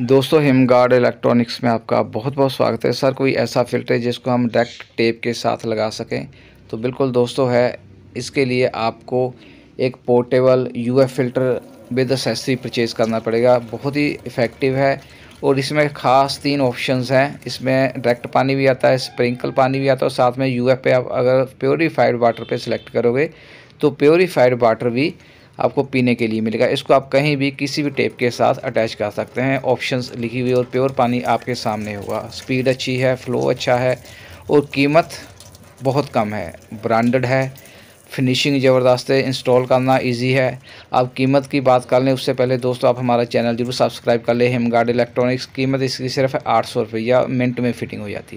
दोस्तों हिमगार्ड इलेक्ट्रॉनिक्स में आपका बहुत बहुत स्वागत है सर कोई ऐसा फ़िल्टर जिसको हम डायरेक्ट टेप के साथ लगा सकें तो बिल्कुल दोस्तों है इसके लिए आपको एक portable U filter with accessory purchase करना पड़ेगा बहुत ही इफ़ेक्टिव है और इसमें ख़ास तीन ऑप्शंस हैं इसमें डायरेक्ट पानी भी आता है स्प्रिंकल पानी भी आता है और साथ में यू पे आप अगर प्योरीफाइड वाटर पर सिलेक्ट करोगे तो प्योरीफाइड वाटर भी आपको पीने के लिए मिलेगा इसको आप कहीं भी किसी भी टेप के साथ अटैच कर सकते हैं ऑप्शंस लिखी हुई और प्योर पानी आपके सामने होगा स्पीड अच्छी है फ्लो अच्छा है और कीमत बहुत कम है ब्रांडेड है फिनिशिंग ज़बरदस्त है इंस्टॉल करना इजी है आप कीमत की बात कर लें उससे पहले दोस्तों आप हमारा चैनल जरूर सब्सक्राइब कर लें हिमगार्ड इलेक्ट्रॉनिक्स कीमत इसकी सिर्फ आठ सौ रुपये या मिनट में फ़िटिंग हो जाती है